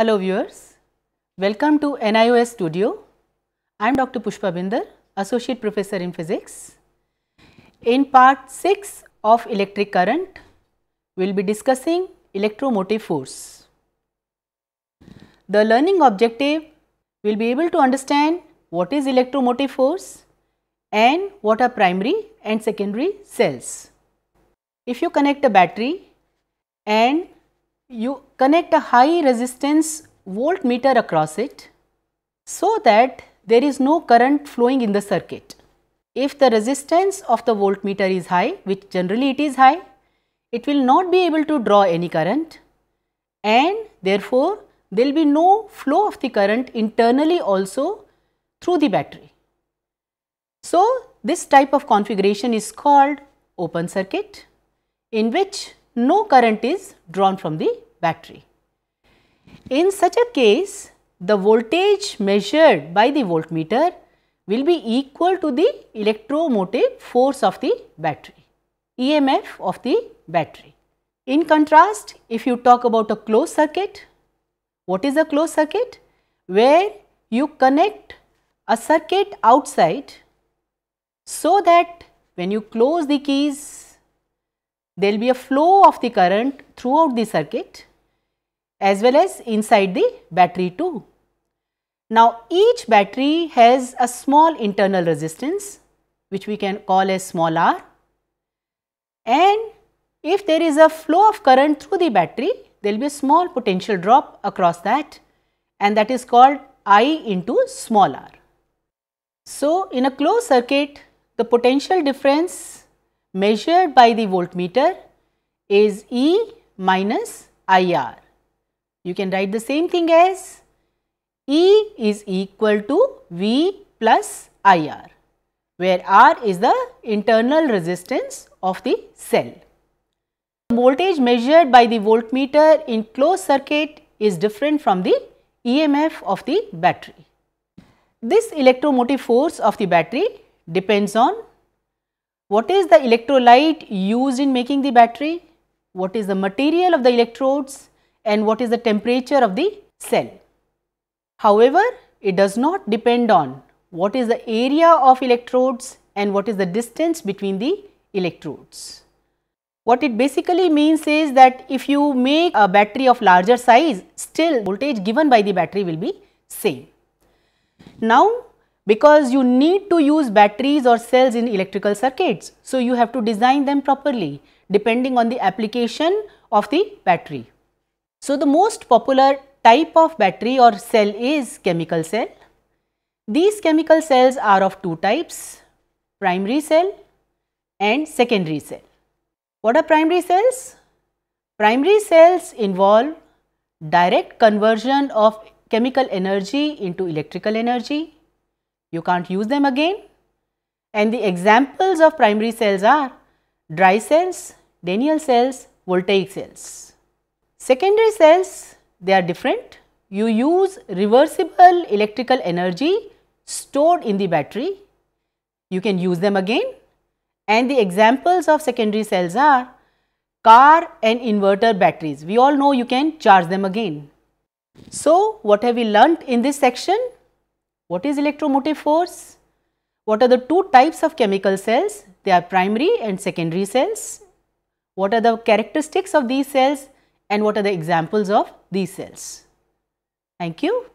Hello viewers, welcome to NIOS studio. I am Dr. Pushpa Binder, Associate Professor in Physics. In part 6 of electric current, we will be discussing electromotive force. The learning objective will be able to understand what is electromotive force and what are primary and secondary cells. If you connect a battery and you connect a high resistance voltmeter across it so that there is no current flowing in the circuit. If the resistance of the voltmeter is high, which generally it is high, it will not be able to draw any current and therefore, there will be no flow of the current internally also through the battery. So, this type of configuration is called open circuit in which no current is drawn from the battery. In such a case, the voltage measured by the voltmeter will be equal to the electromotive force of the battery, EMF of the battery. In contrast, if you talk about a closed circuit, what is a closed circuit? Where you connect a circuit outside so that when you close the keys, there will be a flow of the current throughout the circuit as well as inside the battery too. Now, each battery has a small internal resistance which we can call as small r and if there is a flow of current through the battery there will be a small potential drop across that and that is called I into small r. So, in a closed circuit the potential difference measured by the voltmeter is E minus IR you can write the same thing as E is equal to V plus IR, where R is the internal resistance of the cell. The voltage measured by the voltmeter in closed circuit is different from the EMF of the battery. This electromotive force of the battery depends on what is the electrolyte used in making the battery, what is the material of the electrodes, and what is the temperature of the cell. However, it does not depend on what is the area of electrodes and what is the distance between the electrodes. What it basically means is that if you make a battery of larger size, still voltage given by the battery will be same. Now, because you need to use batteries or cells in electrical circuits, so you have to design them properly depending on the application of the battery. So, the most popular type of battery or cell is chemical cell. These chemical cells are of two types, primary cell and secondary cell. What are primary cells? Primary cells involve direct conversion of chemical energy into electrical energy. You can't use them again. And the examples of primary cells are dry cells, Daniel cells, voltaic cells. Secondary cells, they are different. You use reversible electrical energy stored in the battery. You can use them again. And the examples of secondary cells are car and inverter batteries. We all know you can charge them again. So, what have we learnt in this section? What is electromotive force? What are the two types of chemical cells? They are primary and secondary cells. What are the characteristics of these cells and what are the examples of these cells. Thank you.